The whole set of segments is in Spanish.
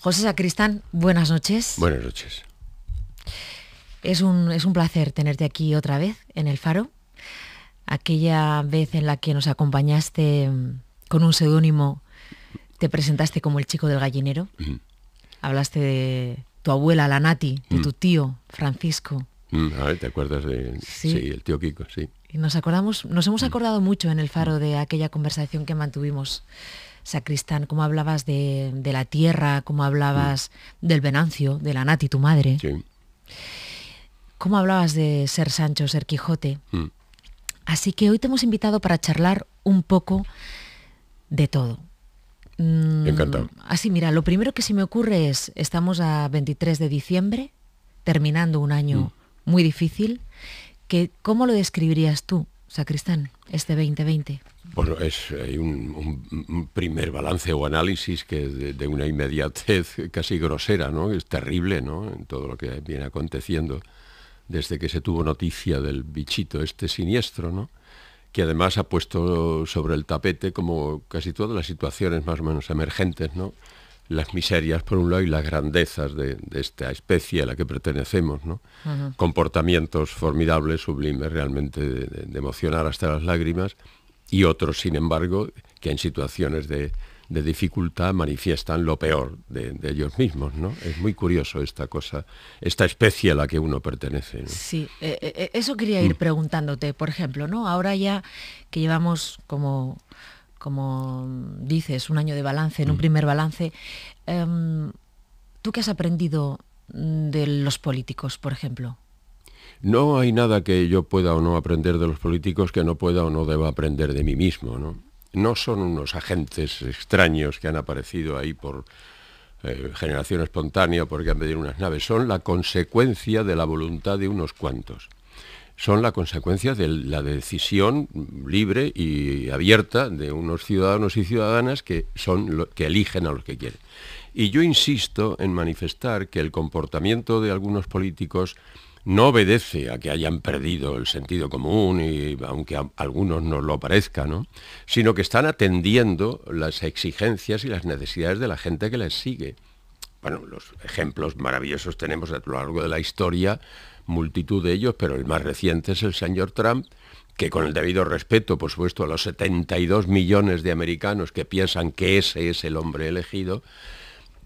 José Sacristán, buenas noches. Buenas noches. Es un, es un placer tenerte aquí otra vez en el Faro. Aquella vez en la que nos acompañaste mm, con un seudónimo, te presentaste como el chico del gallinero. Mm. Hablaste de tu abuela, la Nati, de mm. tu tío, Francisco. a ver, ¿Te acuerdas de ¿Sí? el tío Kiko? Sí. Y nos acordamos, nos hemos acordado mucho en el Faro de aquella conversación que mantuvimos Sacristán, cómo hablabas de, la tierra, cómo hablabas mm. del Venancio, de la Nati, tu madre. ¿Cómo hablabas de ser Sancho, ser Quijote? Mm. Así que hoy te hemos invitado para charlar un poco de todo. Mm, Encantado. Así, mira, lo primero que se me ocurre es, estamos a 23 de diciembre, terminando un año muy difícil, que ¿cómo lo describirías tú? sacristán, este 2020? Bueno, es, un, primer balance o análisis que de, de, una inmediatez casi grosera, ¿no? Es terrible, ¿no? En todo lo que viene aconteciendo desde que se tuvo noticia del bichito este siniestro, ¿no? que además ha puesto sobre el tapete como casi todas las situaciones más o menos emergentes, ¿no? las miserias por un lado y las grandezas de, esta especie a la que pertenecemos, ¿no? Comportamientos formidables, sublimes realmente, de, emocionar hasta las lágrimas, y otros, sin embargo, que en situaciones de, dificultad manifiestan lo peor de, ellos mismos, ¿no? Es muy curioso esta cosa, esta especie a la que uno pertenece. Sí, eh, eh, eh, eso quería ir mm. preguntándote, por ejemplo, ¿no? Ahora ya que llevamos como como dices, un año de balance, en un mm. primer balance. Em, ¿Tú qué has aprendido mm, de los políticos, por ejemplo? No hay nada que yo pueda o no aprender de los políticos que no pueda o no deba aprender de mí mismo. No, son unos agentes extraños que han aparecido ahí por eh, generación espontánea porque han pedido unas naves, son la consecuencia de la voluntad de unos cuantos son la consecuencia de la decisión libre y abierta de unos ciudadanos y ciudadanas que, son que eligen a los que quieren. Y yo insisto en manifestar que el comportamiento de algunos políticos no obedece a que hayan perdido el sentido común, y, aunque a algunos nos lo parezca, ¿no? sino que están atendiendo las exigencias y las necesidades de la gente que les sigue bueno, los ejemplos maravillosos tenemos a lo largo de la historia multitud de ellos, pero el más reciente es el señor Trump, que con el debido respeto, por supuesto, a los 72 millones de americanos que piensan que ese es el hombre elegido,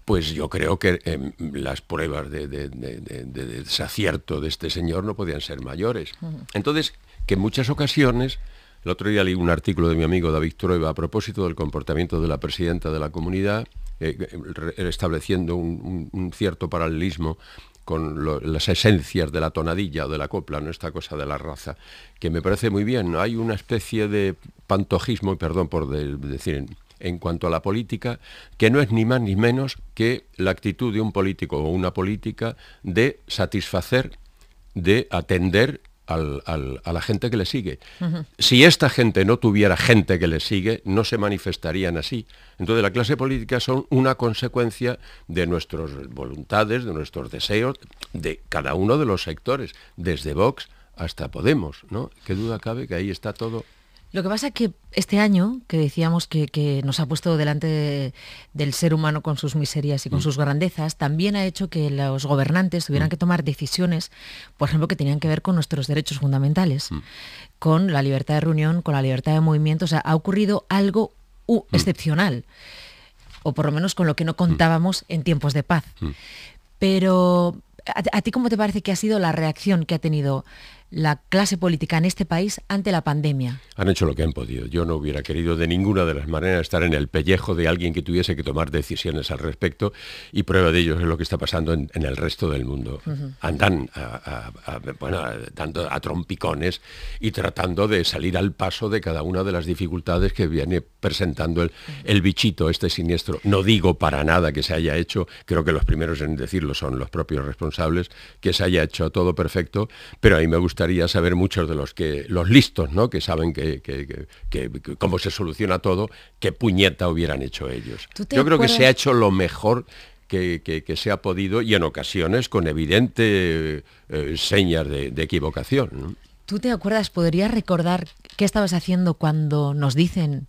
pues yo creo que em, las pruebas de, desacierto de este señor no podían ser mayores. Entonces, que en muchas ocasiones, el otro día leí un artículo de mi amigo David Trueba a propósito del comportamiento de la presidenta de la comunidad, eh, eh, estableciendo un, cierto paralelismo con las esencias de la tonadilla o de la copla, no esta cosa de la raza, que me parece muy bien. Hay una especie de pantojismo, perdón por decir, en cuanto a la política, que no es ni más ni menos que la actitud de un político o una política de satisfacer, de atender al, a la gente que le sigue. Si esta gente no tuviera gente que le sigue, no se manifestarían así. Entonces la clase política son una consecuencia de nuestras voluntades, de nuestros deseos, de cada uno de los sectores, desde Vox hasta Podemos, ¿no? Qué duda cabe que ahí está todo lo que pasa es que este año, que decíamos que, nos ha puesto delante del ser humano con sus miserias y con mm. sus grandezas, también ha hecho que los gobernantes tuvieran mm. que tomar decisiones, por ejemplo, que tenían que ver con nuestros derechos fundamentales, mm. con la libertad de reunión, con la libertad de movimiento. O sea, ha ocurrido algo uh, excepcional, o por lo menos con lo que no contábamos en tiempos de paz. Pero, ¿a ti cómo te parece que ha sido la reacción que ha tenido? la clase política en este país ante la pandemia? Han hecho lo que han podido. Yo no hubiera querido de ninguna de las maneras estar en el pellejo de alguien que tuviese que tomar decisiones al respecto y prueba de ello es lo que está pasando en, el resto del mundo. Andan a, dando a trompicones y tratando de salir al paso de cada una de las dificultades que viene presentando el, el bichito, este siniestro. No digo para nada que se haya hecho, creo que los primeros en decirlo son los propios responsables, que se haya hecho todo perfecto, pero a mí me gusta gustaría saber muchos de los que los listos, ¿no? Que saben que, cómo se soluciona todo, qué puñeta hubieran hecho ellos. Yo creo que se ha hecho lo mejor que, se ha podido y en ocasiones con evidente eh, señas de, equivocación. ¿Tú te acuerdas, podrías recordar qué estabas haciendo cuando nos dicen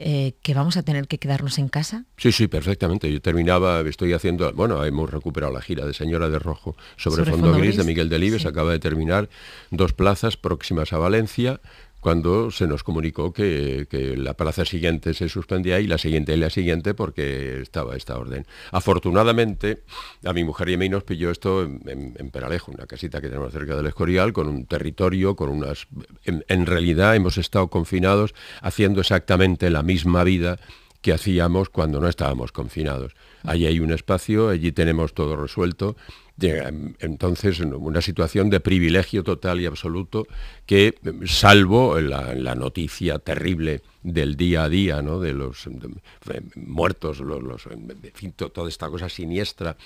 eh, que vamos a tener que quedarnos en casa? Sí, sí, perfectamente. Yo terminaba, estoy haciendo, bueno, hemos recuperado la gira de Señora de Rojo sobre, fondo, gris, de Miguel Delibes, acaba de terminar dos plazas próximas a Valencia, cuando se nos comunicó que, la plaza siguiente se suspendía y la siguiente y la siguiente porque estaba esta orden. Afortunadamente, a mi mujer y a mí nos pilló esto en, Peralejo, una casita que tenemos cerca del Escorial, con un territorio, con unas... en, en realidad hemos estado confinados haciendo exactamente la misma vida que hacíamos cuando no estábamos confinados. Allí hay un espacio, allí tenemos todo resuelto Em, entonces una situación de privilegio total y absoluto que, em, salvo la, noticia terrible del día a día, de los em, muertos, los, toda esta cosa siniestra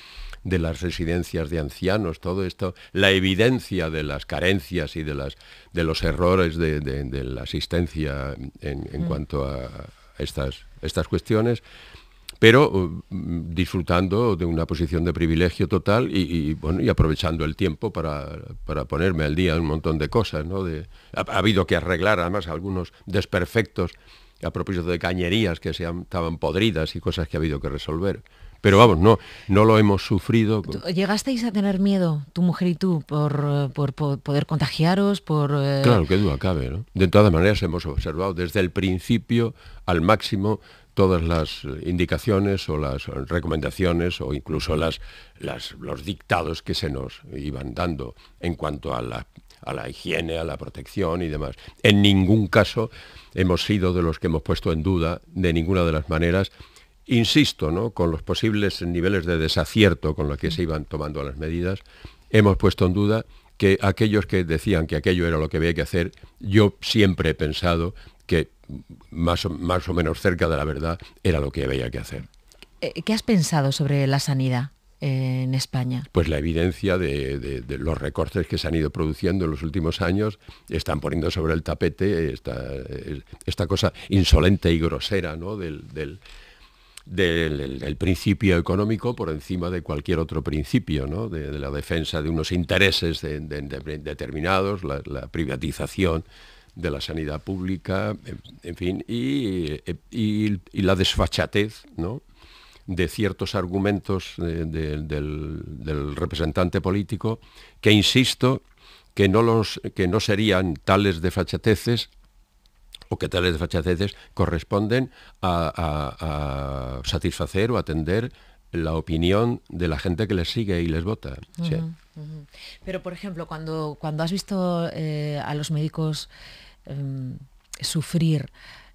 de las residencias de ancianos, todo esto, la evidencia de las carencias y de, los errores de, la asistencia en, mm. cuanto a estas cuestiones pero uh, disfrutando de una posición de privilegio total y, bueno, aprovechando el tiempo para, ponerme al día un montón de cosas. ¿no? ha, habido que arreglar además algunos desperfectos a propósito de cañerías que se estaban podridas y cosas que ha habido que resolver. Pero vamos, no, no lo hemos sufrido. ¿Llegasteis a tener miedo, tu mujer y tú, por, poder contagiaros? Por, eh? Claro, que duda cabe. ¿no? De todas maneras, hemos observado desde el principio al máximo todas las indicaciones o las recomendaciones o incluso las, los dictados que se nos iban dando en cuanto a la, a la higiene, a la protección y demás. En ningún caso hemos sido de los que hemos puesto en duda de ninguna de las maneras insisto, ¿no? con los posibles niveles de desacierto con los que se iban tomando las medidas, hemos puesto en duda que aquellos que decían que aquello era lo que había que hacer, yo siempre he pensado que más o, más o menos cerca de la verdad, era lo que había que hacer. Eh, ¿Qué has pensado sobre la sanidad? en España? Pues la evidencia de, los recortes que se han ido produciendo en los últimos años están poniendo sobre el tapete esta, esta cosa insolente y grosera del, principio económico por encima de cualquier otro principio, ¿no? de, la defensa de unos intereses determinados, la privatización de la sanidad pública, en, fin, eh, y, la desfachatez ¿no? de ciertos argumentos del, representante político, que insisto, que no, los, que no serían tales desfachateces o que tales desfachateces corresponden a, satisfacer o atender la opinión de la gente que les sigue y les vota. Pero, por ejemplo, cuando, cuando has visto eh, a los médicos em, sufrir,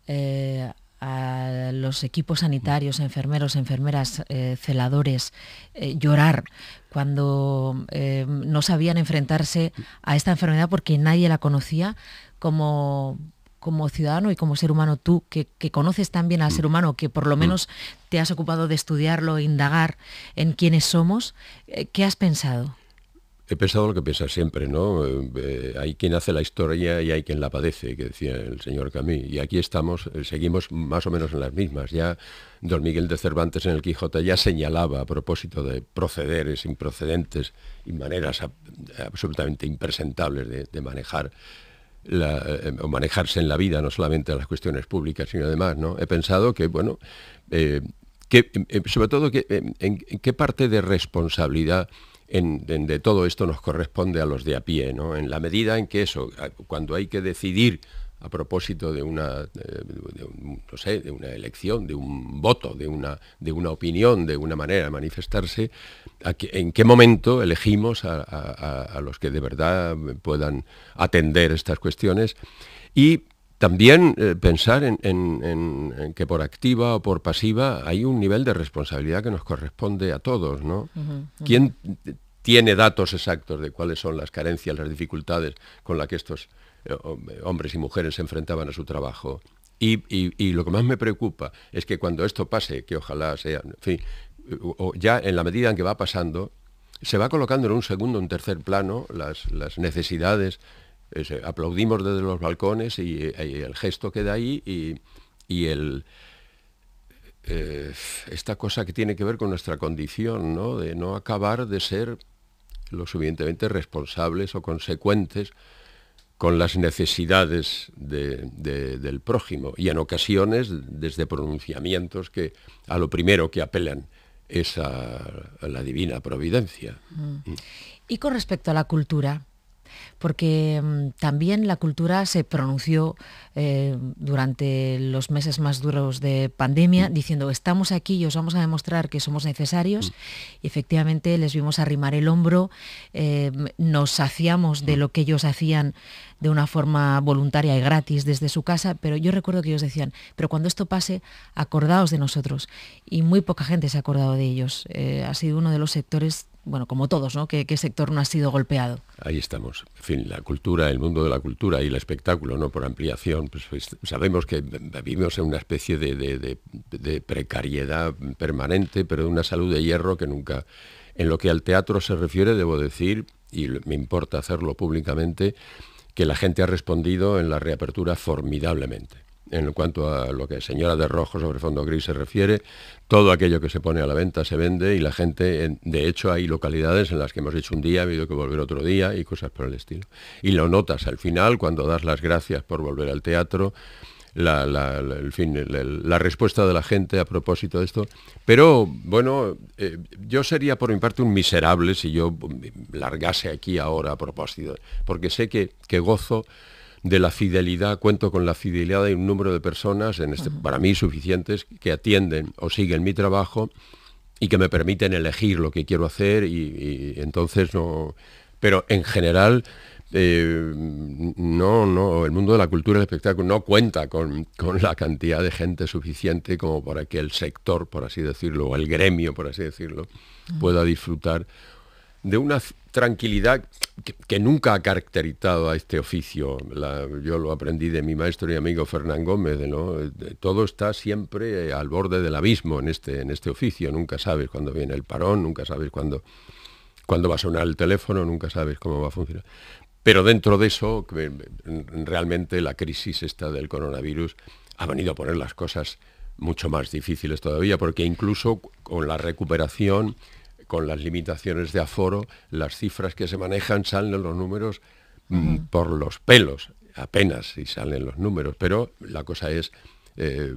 eh, a los equipos sanitarios, enfermeros, enfermeras, eh, celadores, llorar cuando em, no sabían enfrentarse a esta enfermedad porque nadie la conocía, como ciudadano y como ser humano, tú que, que, conoces tan bien al ser humano, que por lo menos te has ocupado de estudiarlo, indagar en quiénes somos, ¿qué has pensado? He pensado lo que piensa siempre, ¿no? Eh, eh, hay quien hace la historia y hay quien la padece, que decía el señor Camus. Y aquí estamos, eh, seguimos más o menos en las mismas. Ya don Miguel de Cervantes en el Quijote ya señalaba a propósito de procederes improcedentes y maneras absolutamente impresentables de, manejar o manejarse en la vida, no solamente en las cuestiones públicas, sino además, ¿no? He pensado que, bueno, que, sobre todo que, en, qué parte de responsabilidad en, de todo esto nos corresponde a los de a pie, ¿no? En la medida en que eso, cuando hay que decidir a propósito de una, no sé, de una elección, de un voto, de una, de una opinión, de una manera de manifestarse, en qué momento elegimos a, a los que de verdad puedan atender estas cuestiones y también eh, pensar en, que por activa o por pasiva hay un nivel de responsabilidad que nos corresponde a todos, ¿no? ¿Quién tiene datos exactos de cuáles son las carencias, las dificultades con las que estos eh, eh, hombres y mujeres se enfrentaban a su trabajo? Y, lo que más me preocupa es que cuando esto pase, que ojalá sea, en fin, o ya en la medida en que va pasando, se va colocando en un segundo, un tercer plano las necesidades aplaudimos desde los balcones y, el gesto queda ahí y, eh, esta cosa que tiene que ver con nuestra condición, de no acabar de ser lo suficientemente responsables o consecuentes con las necesidades del prójimo y en ocasiones desde pronunciamientos que a lo primero que apelan es a, la divina providencia. Mm. Mm. Y con respecto a la cultura, porque mm, también la cultura se pronunció eh, durante los meses más duros de pandemia, mm. diciendo, estamos aquí y os vamos a demostrar que somos necesarios. Mm. Y efectivamente les vimos arrimar el hombro, eh, nos saciamos de lo que ellos hacían de una forma voluntaria y gratis desde su casa, pero yo recuerdo que ellos decían, pero cuando esto pase, acordaos de nosotros. Y muy poca gente se ha acordado de ellos. Eh, ha sido uno de los sectores, bueno, como todos, ¿no? Que sector no ha sido golpeado? Ahí estamos. En fin, la cultura, el mundo de la cultura y el espectáculo, ¿no? Por ampliación, pues, pues, sabemos que vivimos en una especie de, precariedad permanente, pero de una salud de hierro que nunca... En lo que al teatro se refiere, debo decir, y me importa hacerlo públicamente, que la gente ha respondido en la reapertura formidablemente en cuanto a lo que señora de rojo sobre fondo gris se refiere, todo aquello que se pone a la venta se vende y la gente, de hecho hay localidades en las que hemos hecho un día, ha habido que volver otro día y cosas por el estilo. Y lo notas al final cuando das las gracias por volver al teatro, la, respuesta de la gente a propósito de esto. Pero bueno, eh, yo sería por mi parte un miserable si yo largase aquí ahora a propósito, porque sé que, que gozo de la fidelidad, cuento con la fidelidad de un número de personas, este, para mí suficientes, que atienden o siguen mi trabajo y que me permiten elegir lo que quiero hacer y, entonces no... Pero en general, eh, no, no, el mundo de la cultura y el espectáculo no cuenta con, con, la cantidad de gente suficiente como para que el sector, por así decirlo, o el gremio, por así decirlo, pueda disfrutar de una tranquilidad que, nunca ha caracterizado a este oficio. yo lo aprendí de mi maestro y amigo Fernán Gómez, ¿no? Todo está siempre al borde del abismo en este, en este oficio. Nunca sabes cuándo viene el parón, nunca sabes cuándo, cuándo va a sonar el teléfono, nunca sabes cómo va a funcionar. Pero dentro de eso, mm, realmente la crisis esta del coronavirus ha venido a poner las cosas mucho más difíciles todavía, porque incluso con la recuperación con las limitaciones de aforo, las cifras que se manejan, salen los números mm, por los pelos, apenas si salen los números, pero la cosa es... Eh,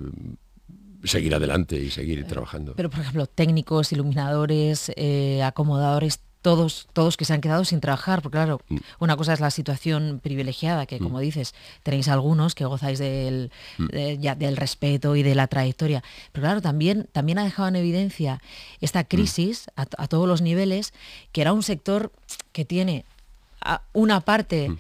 seguir adelante y seguir eh, trabajando. Pero, por ejemplo, técnicos, iluminadores, eh, acomodadores, todos, todos que se han quedado sin trabajar, porque claro, mm. una cosa es la situación privilegiada, que mm. como dices, tenéis algunos que gozáis del, mm. del respeto y de la trayectoria, pero claro, también, también ha dejado en evidencia esta crisis a, todos los niveles, que era un sector que tiene una parte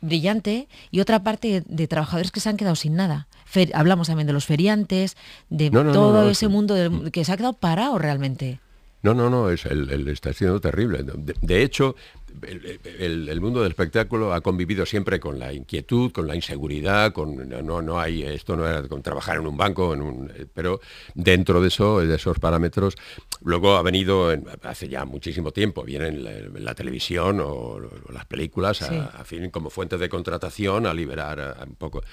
brillante y otra parte de trabajadores que se han quedado sin nada. hablamos también de los feriantes, de todo ese mundo que se ha quedado parado realmente. No, no, no, es, el, está siendo terrible. De, hecho, el, mundo del espectáculo ha convivido siempre con la inquietud, con la inseguridad, con no, no hay, esto no era con trabajar en un banco, en un, eh, pero dentro de eso, de esos parámetros, luego ha venido hace ya muchísimo tiempo, vienen la, televisión o, las películas a, fin como fuentes de contratación a liberar un poco.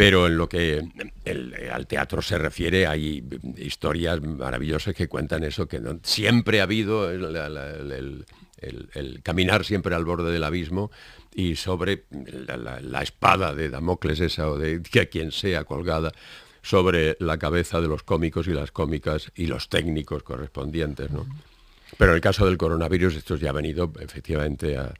Pero en lo que al teatro se refiere, hay historias maravillosas que cuentan eso, que siempre ha habido el, caminar siempre al borde del abismo y sobre la, espada de Damocles esa o de quien sea colgada sobre la cabeza de los cómicos y las cómicas y los técnicos correspondientes. Pero en el caso del coronavirus, esto ya ha venido efectivamente a...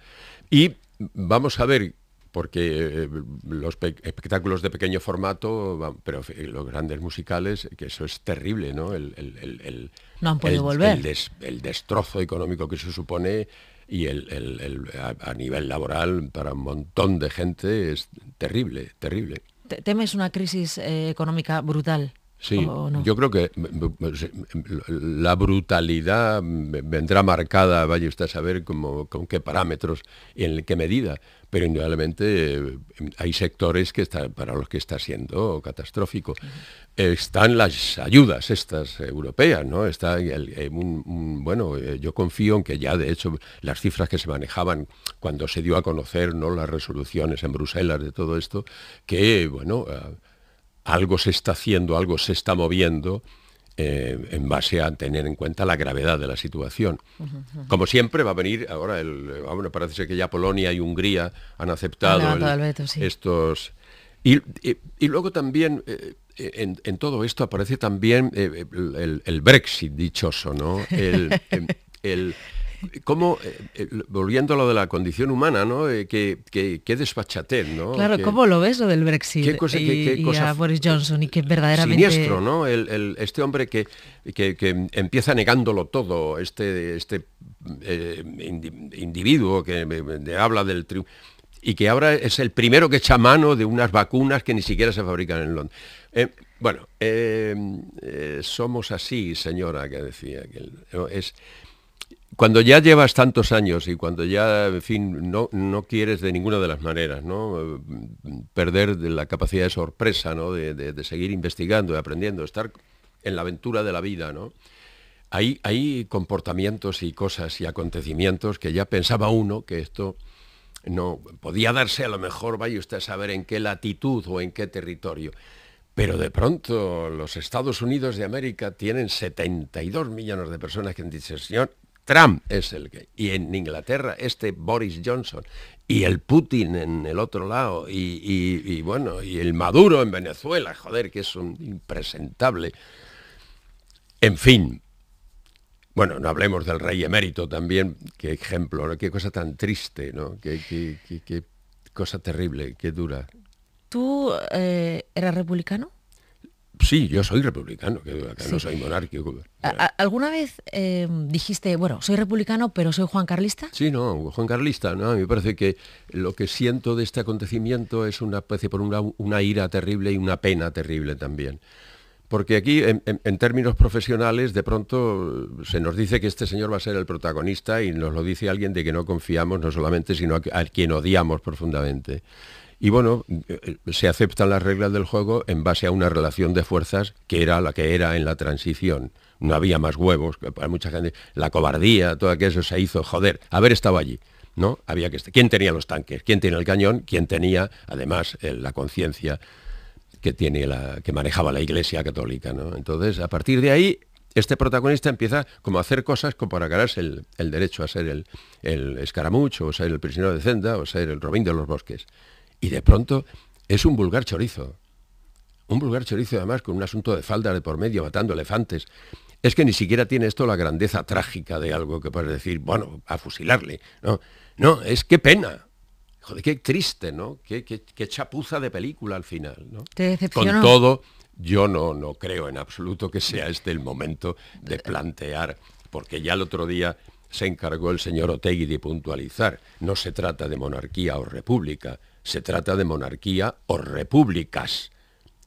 Y vamos a ver porque eh, los espectáculos de pequeño formato, pero los grandes musicales, que eso es terrible, ¿no? El, no han podido volver. el, destrozo económico que se supone y a, nivel laboral para un montón de gente es terrible, terrible. Temes una crisis eh, económica brutal. Sí, yo creo que mm, mm, mm, la brutalidad vendrá marcada, vaya usted a saber cómo, con qué parámetros, y en qué medida, pero indudablemente eh, hay sectores que para los que está siendo catastrófico. Están las ayudas estas europeas, ¿no? Está bueno, eh, yo confío en que ya de hecho las cifras que se manejaban cuando se dio a conocer ¿no? las resoluciones en Bruselas de todo esto, que bueno ah, algo se está haciendo, algo se está moviendo eh, en base a tener en cuenta la gravedad de la situación. Como siempre va a venir ahora, el, eh, ah, parece que ya Polonia y Hungría han aceptado estos... Y, luego también... Eh, en, todo esto aparece también el, Brexit dichoso, ¿no? el, em, ¿Cómo, eh, eh, volviendo a lo de la condición humana, ¿no? que, eh, que, ¿no? Claro, ¿cómo lo ves lo del Brexit y, a Boris Johnson? Y que verdaderamente... Siniestro, ¿no? este hombre que, empieza negándolo todo, este, este individuo que habla del triunfo y que ahora es el primero que echa mano de unas vacunas que ni siquiera se fabrican en Londres. bueno, somos así, señora, que decía. Que, es, cuando ya llevas tantos años y cuando ya, en fin, no, no quieres de ninguna de las maneras, ¿no? Perder la capacidad de sorpresa, ¿no? De, seguir investigando y aprendiendo, estar en la aventura de la vida, ¿no? Hay, hay, comportamientos y cosas y acontecimientos que ya pensaba uno que esto no podía darse a lo mejor, vaya usted a saber en qué latitud o en qué territorio. Pero de pronto los Estados Unidos de América tienen 72 millones de personas que dicen, señor, Trump es el que, y en Inglaterra este Boris Johnson, y el Putin en el otro lado, y, bueno, y el Maduro en Venezuela, joder, que es un impresentable. En fin, bueno, no hablemos del rey emérito también, qué ejemplo, qué cosa tan triste, ¿no? Qué, qué, cosa terrible, qué dura. ¿Tú eh, eras republicano? sí, yo soy republicano, que, no soy monárquico. ¿Alguna vez em, dijiste, bueno, soy republicano, pero soy Juan Carlista? Sí, no, Juan Carlista, ¿no? A mí me parece que lo que siento de este acontecimiento es una especie, por un lado, una ira terrible y una pena terrible también. Porque aquí, en, términos profesionales, de pronto eh, se nos dice que este señor va a ser el protagonista y nos lo dice alguien de que no confiamos, no solamente, sino a quien odiamos profundamente. Y bueno, eh, se aceptan las reglas del juego en base a una relación de fuerzas que era la que era en la transición. No había más huevos, para mucha gente, la cobardía, todo aquello se hizo, joder, haber estado allí. ¿no? Había ¿Quién tenía los tanques? ¿Quién tenía el cañón? ¿Quién tenía, además, eh, la conciencia que, tiene la, que manejaba la Iglesia Católica? ¿no? Entonces, a partir de ahí, este protagonista empieza como a hacer cosas como para ganarse el, derecho a ser el, el escaramucho, o ser el prisionero de Zenda, o ser el Robín de los Bosques y de pronto es un vulgar chorizo. Un vulgar chorizo además con un asunto de falda de por medio, matando elefantes. Es que ni siquiera tiene esto la grandeza trágica de algo que puede decir, bueno, a fusilarle. No, no es qué pena. Joder, qué triste, ¿no? Qué, chapuza de película al final, ¿no? Con todo, yo no, no creo en absoluto que sea este el momento de plantear, porque ya el otro día se encargó el señor Otegui de puntualizar. No se trata de monarquía o república, se trata de monarquía o repúblicas.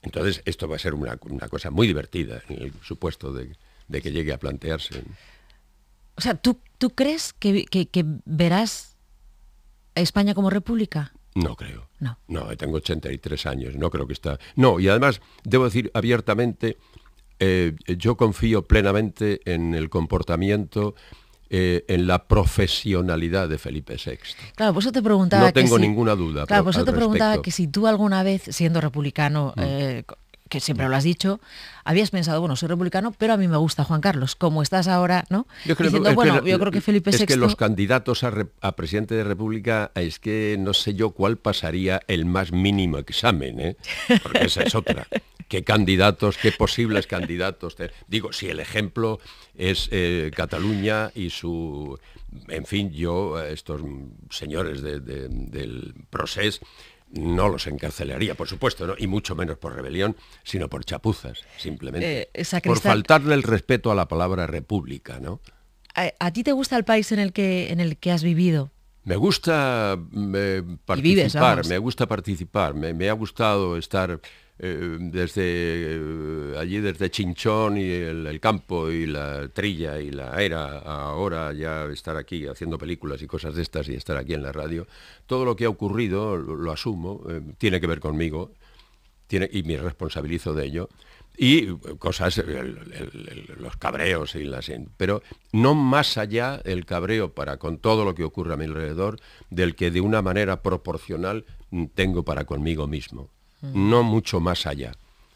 Entonces, esto va a ser una, cosa muy divertida en el supuesto de, que llegue a plantearse. O sea, ¿tú, crees que, verás a España como república? No creo. No. No, tengo 83 años, no creo que está... No, y además, debo decir abiertamente, eh, yo confío plenamente en el comportamiento eh, en la profesionalidad de Felipe VI. Claro, te preguntaba. No tengo ninguna duda. Claro, por eso te preguntaba que si tú alguna vez, siendo republicano, mm. eh, siempre lo has dicho, habías pensado, bueno, soy republicano, pero a mí me gusta Juan Carlos, como estás ahora, ¿no? Yo creo, que, Felipe Es que los candidatos a, presidente de República es que no sé yo cuál pasaría el más mínimo examen, ¿eh? Porque esa es otra. ¿Qué candidatos, qué posibles candidatos? Digo, si el ejemplo es eh, Cataluña y su... En fin, yo, estos señores del proceso, no los encarcelaría, por supuesto, ¿no? y mucho menos por rebelión, sino por chapuzas, simplemente. Eh, por faltarle el respeto a la palabra república, ¿no? ¿A, ti te gusta el país en el que, en el que has vivido? Me gusta eh, participar, me gusta participar, me, ha gustado estar eh, desde eh, allí, desde Chinchón y el, campo y la trilla y la era, ahora ya estar aquí haciendo películas y cosas de estas y estar aquí en la radio, todo lo que ha ocurrido, lo, asumo, eh, tiene que ver conmigo y me responsabilizo de ello y cosas, los cabreos y las... Pero no más allá el cabreo para con todo lo que ocurre a mi alrededor del que de una manera proporcional tengo para conmigo mismo no mucho más allá.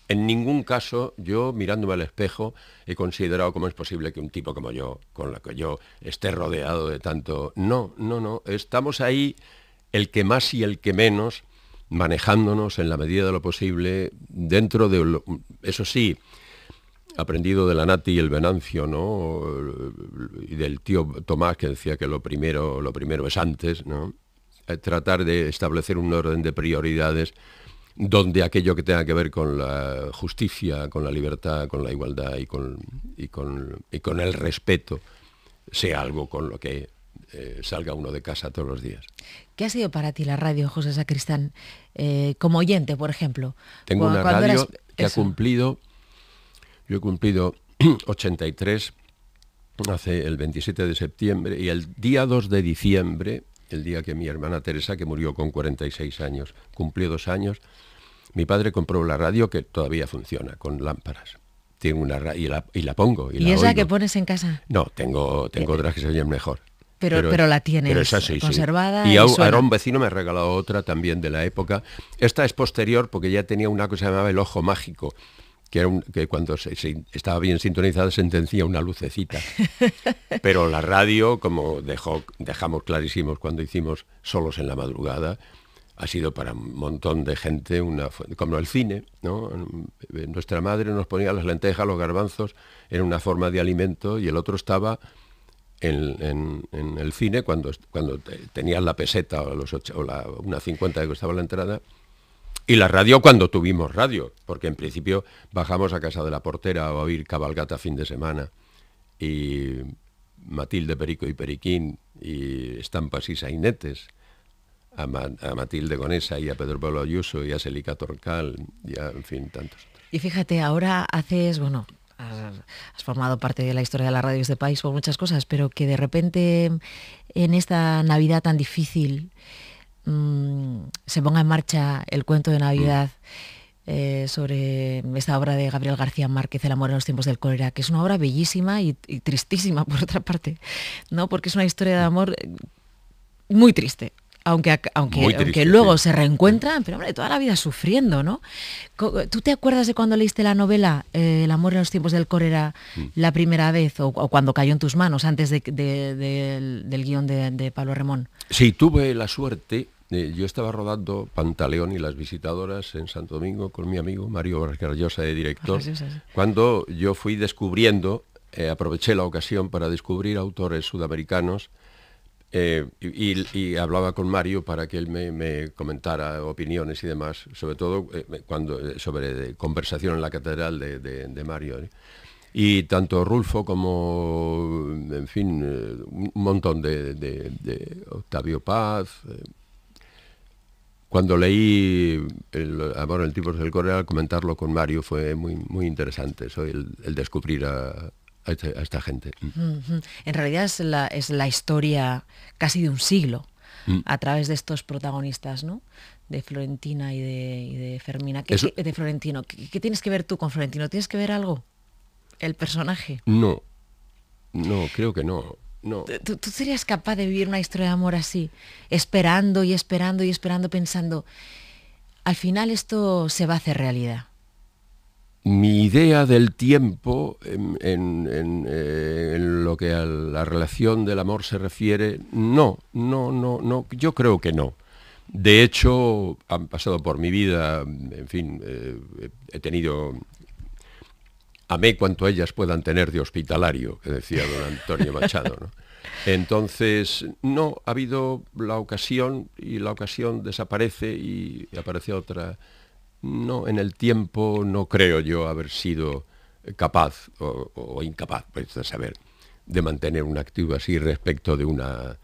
En ningún caso yo mirándome al espejo he considerado cómo es posible que un tipo como yo, con la que yo esté rodeado de tanto... No, no, no. Estamos ahí el que más y el que menos, manejándonos en la medida de lo posible, dentro de... Eso sí, aprendido de la Nati y el Venancio, ¿no? Y del tío Tomás que decía que lo primero, lo primero es antes, ¿no? Eh, tratar de establecer un orden de prioridades donde aquello que tenga que ver con la justicia, con la libertad, con la igualdad y con, con, el respeto sea algo con lo que eh, salga uno de casa todos los días. ¿Qué ha sido para ti la radio, José Sacristán? Eh, como oyente, por ejemplo. Tengo una radio que ha cumplido, yo he cumplido 83 hace el 27 de septiembre y el día 2 de diciembre, el día que mi hermana Teresa, que murió con 46 años, cumplió dos años, mi padre compró la radio que todavía funciona con lámparas. Tiene una y la, pongo. ¿Y, esa que pones en casa? No, tengo, tengo eh, otras que se oyen mejor. Pero, pero, la tiene conservada. Y, ahora un vecino me ha regalado otra también de la época. Esta es posterior porque ya tenía una cosa que se llamaba el ojo mágico. Que, que cuando estaba bien sintonizada sentencia una lucecita. Pero la radio, como dejamos clarísimos cuando hicimos Solos en la Madrugada, ha sido para un montón de gente una como el cine, ¿no? Nuestra madre nos ponía las lentejas, los garbanzos, en una forma de alimento y el otro estaba en, el cine cuando, cuando tenías la peseta o, los o una 50 que costaba la entrada. Y la radio cuando tuvimos radio, porque en principio bajamos a casa de la portera a oír cabalgata fin de semana. Y Matilde Perico y Periquín y estampas y sainetes a, Matilde Gonesa y a Pedro Pablo Ayuso y a Selica Torcal y a, en fin, tantos. Y fíjate, ahora haces, bueno, has formado parte de la historia de las radios de país por muchas cosas, pero que de repente en esta Navidad tan difícil mm, se ponga en marcha el cuento de Navidad. Mm. Eh, sobre esta obra de Gabriel García Márquez, El amor en los tiempos del cólera, que es una obra bellísima y, y tristísima por otra parte, ¿no? porque es una historia de amor muy triste, aunque, luego se reencuentran, pero hombre, toda la vida sufriendo, ¿no? ¿Tú te acuerdas de cuando leíste la novela eh, El amor en los tiempos del cólera mm. la primera vez o, cuando cayó en tus manos antes del guión de, Pablo Ramón? Sí, tuve la suerte. Eh, yo estaba rodando Pantaleón y las visitadoras en Santo Domingo con mi amigo Mario Vargas de director, cuando yo fui descubriendo eh, aproveché la ocasión para descubrir autores sudamericanos eh, y, hablaba con Mario para que él me, comentara opiniones y demás, sobre todo eh, cuando, eh, sobre conversación en la catedral de, Mario. Y tanto Rulfo como, en fin, un montón de, Octavio Paz. Cuando leí el Amor ah, en el Tipos del Correal comentarlo con Mario fue muy, muy interesante, eso, el descubrir a, a, esta gente. Mm. En realidad es la, es la historia casi de un siglo mm. a través de estos protagonistas, ¿no? de Florentina y de, de Fermina. ¿Qué, de Florentino. ¿Qué, tienes que ver tú con Florentino? ¿Tienes que ver algo? ¿El personaje? No, no, creo que no. no. ¿Tú, ¿Tú, serías capaz de vivir una historia de amor así, esperando y esperando y esperando, pensando, al final esto se va a hacer realidad? mi idea del tiempo eh, en, lo que a la relación del amor se refiere, no, no, no, no, yo creo que no. De hecho, han pasado por mi vida, en fin, eh, he tenido, amé cuanto ellas puedan tener de hospitalario, que decía don Antonio Machado. ¿no? Entonces, no, ha habido la ocasión y la ocasión desaparece y aparece otra no, en el tiempo no creo yo haber sido capaz o, incapaz, pues, de saber, de mantener un activo así respecto de una,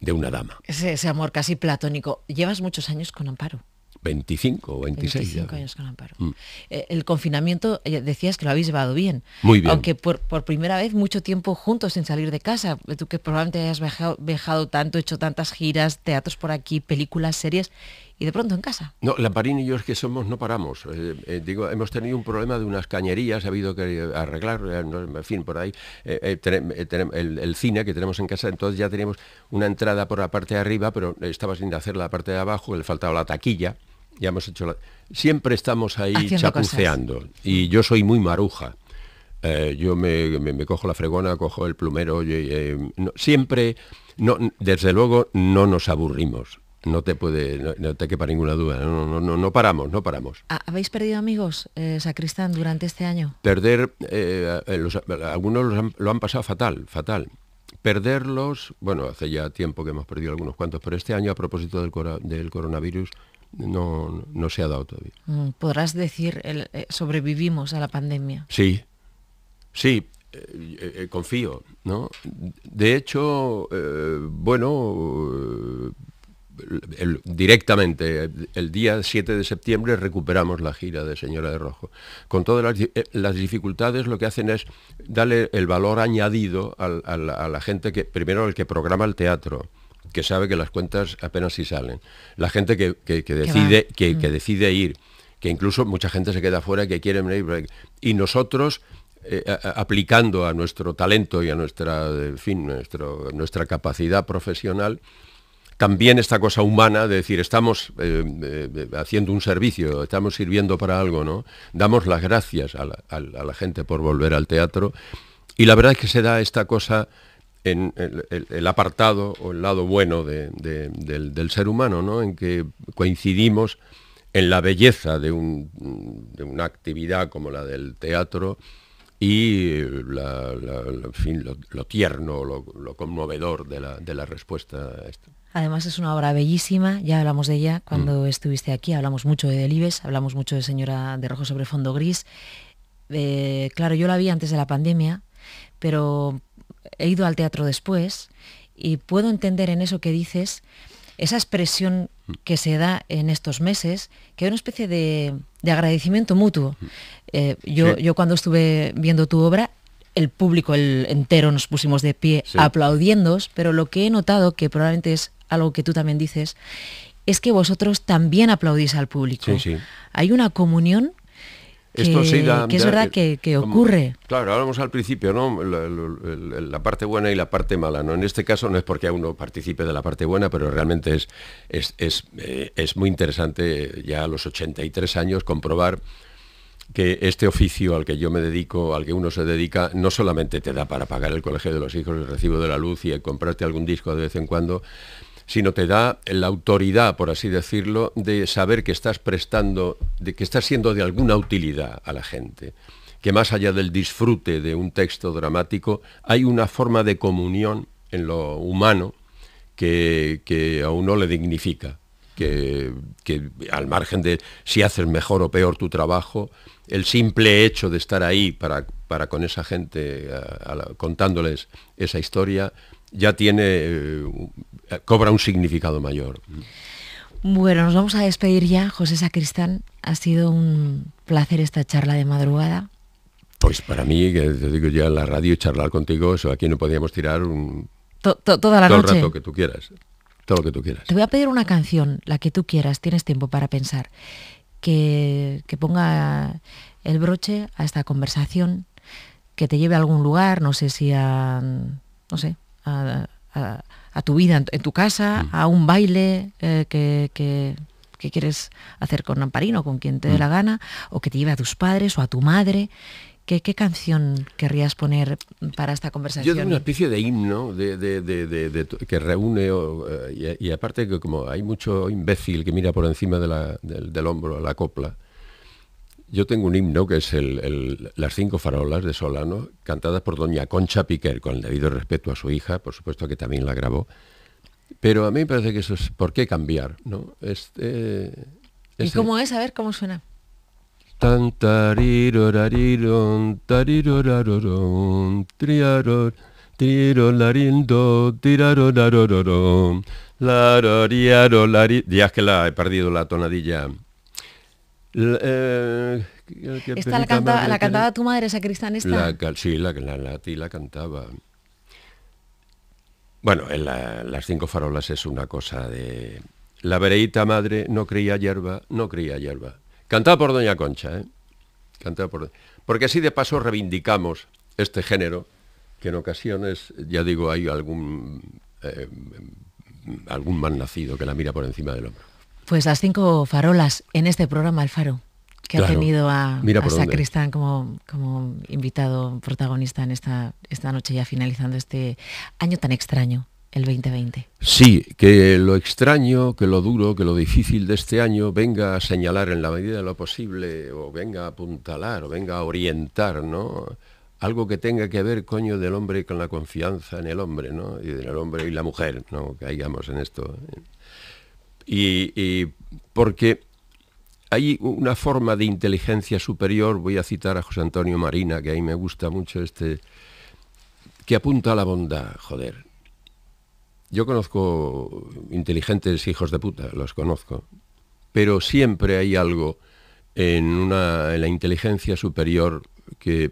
de una dama. Ese, amor casi platónico. Llevas muchos años con Amparo. 25 o 26. 25 años con Amparo. Mm. Eh, el confinamiento, eh, decías que lo habéis llevado bien. Muy bien. Aunque por, primera vez mucho tiempo juntos sin salir de casa. Tú que probablemente hayas viajado tanto, hecho tantas giras, teatros por aquí, películas, series y de pronto en casa. No, la Lamparín y yo es que somos, no paramos. Eh, eh, digo, hemos tenido un problema de unas cañerías, ha habido que eh, arreglar, en fin, por ahí, el, cine que tenemos en casa, entonces ya teníamos una entrada por la parte de arriba, pero estaba sin hacer la parte de abajo, le faltaba la taquilla, ya hemos hecho Siempre estamos ahí chapuceando, y yo soy muy maruja. yo me, cojo la fregona, cojo el plumero, siempre, no, desde luego no nos aburrimos no te puede, no, te quepa ninguna duda. No, no, no, paramos, no paramos. Ah, ¿Habéis perdido amigos, eh, sacristán, durante este año? Perder, eh, eh, algunos los lo han pasado fatal, fatal. Perderlos, bueno, hace ya tiempo que hemos perdido algunos cuantos, pero este año a propósito del, coronavirus no, se ha dado todavía. Mm, Podrás decir, sobrevivimos a la pandemia. Sí, sí, confío, ¿no? De hecho, bueno directamente el día 7 de septiembre recuperamos la gira de Señora de Rojo. Con todas las, eh, dificultades lo que hacen es darle el valor añadido a la gente que, primero el que programa el teatro, que sabe que las cuentas apenas si salen, la gente que, decide, que, mm. decide ir, que incluso mucha gente se queda fuera que quiere venir, y nosotros eh, aplicando a nuestro talento y a nuestra, fin, nuestro, nuestra capacidad profesional, también esta cosa humana de decir, estamos eh, eh, eh, haciendo un servicio, estamos sirviendo para algo, ¿no? Damos las gracias a la, gente por volver al teatro. Y la verdad es que se da esta cosa en el, apartado o el lado bueno del, ser humano, ¿no? En que coincidimos en la belleza de, una actividad como la del teatro, y en fin, lo, tierno, lo, conmovedor de la, respuesta Además es una obra bellísima, ya hablamos de ella cuando mm. estuviste aquí, hablamos mucho de Delibes, hablamos mucho de Señora de Rojo sobre Fondo Gris. Eh, claro, yo la vi antes de la pandemia, pero he ido al teatro después y puedo entender en eso que dices esa expresión mm. que se da en estos meses, que hay una especie de, agradecimiento mutuo. Mm. Eh, yo, yo cuando estuve viendo tu obra, el público entero nos pusimos de pie aplaudiendo, pero lo que he notado, que probablemente es algo que tú también dices, es que vosotros también aplaudís al público. Hay una comunión que, es verdad que, ocurre. claro, hablamos al principio, ¿no? La, parte buena y la parte mala, ¿no? En este caso no es porque uno participe de la parte buena, pero realmente es, es, es, eh, es muy interesante eh, ya a los 83 años comprobar que este oficio al que yo me dedico, al que uno se dedica, no solamente te da para pagar el colegio de los hijos, el recibo de la luz y comprarte algún disco de vez en cuando, sino te da la autoridad, por así decirlo, de saber que estás prestando, de, que estás siendo de alguna utilidad a la gente. Que más allá del disfrute de un texto dramático, hay una forma de comunión en lo humano que, que a uno le dignifica. Que, al margen de si haces mejor o peor tu trabajo, el simple hecho de estar ahí para, con esa gente contándoles esa historia ya tiene, eh, cobra un significado mayor. Bueno, nos vamos a despedir ya, José Sacristán. Ha sido un placer esta charla de madrugada. Pues para mí, que te digo ya la radio, charlar contigo, eso aquí no podíamos tirar un... toda la todo el rato que tú quieras. Todo lo que tú quieras. Te voy a pedir una canción, la que tú quieras, tienes tiempo para pensar, que, que ponga el broche a esta conversación, que te lleve a algún lugar, no sé si a, no sé, a, tu vida en, tu casa, mm. a un baile eh, que, quieres hacer con Amparino, con quien te dé mm. la gana, o que te lleve a tus padres o a tu madre. ¿Qué, canción querrías poner para esta conversación? Yo tengo una especie de himno que reúne, eh, y, aparte que como hay mucho imbécil que mira por encima del, del, hombro a la copla, yo tengo un himno que es el, Las cinco farolas de Solano, cantadas por doña Concha Piquer, con el debido respeto a su hija, por supuesto que también la grabó. Pero a mí me parece que eso es, ¿por qué cambiar? ¿no? Este, ¿Y cómo es? A ver, ¿cómo suena? Días que la he perdido la tonadilla eh, la, la, cantaba tu madre, sacristán esta. La, sí, la, la, la cantaba. Bueno, en las cinco farolas es una cosa de... La veredita madre no cría hierba, no cría hierba. Cantada por Doña Concha, ¿eh? por... Porque así de paso reivindicamos este género, que en ocasiones, ya digo, hay algún, eh, algún mal nacido que la mira por encima del hombro. Pues las cinco farolas en este programa El Faro, que ha tenido a, a Sacristán como, como, invitado protagonista en esta, esta noche, ya finalizando este año tan extraño, el 2020. Sí, que lo extraño, que lo duro, que lo difícil de este año venga a señalar en la medida de lo posible, o venga a apuntalar, o venga a orientar, ¿no? algo que tenga que ver, coño, del hombre con la confianza en el hombre, ¿no? Y del hombre y la mujer, ¿no? hayamos en esto. ¿eh? Y, porque hay una forma de inteligencia superior, voy a citar a José Antonio Marina, que a mí me gusta mucho este, que apunta a la bondad, joder. Yo conozco inteligentes hijos de puta, los conozco, pero siempre hay algo en, la inteligencia superior que,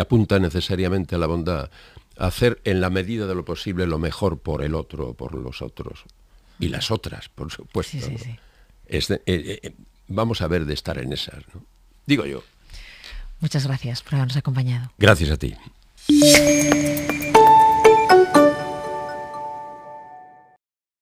apunta necesariamente a la bondad, a hacer en la medida de lo posible lo mejor por el otro por los otros y las otras, por supuesto. Eh, eh, vamos a ver de estar en esas, ¿no? digo yo. Muchas gracias por habernos acompañado. Gracias a ti.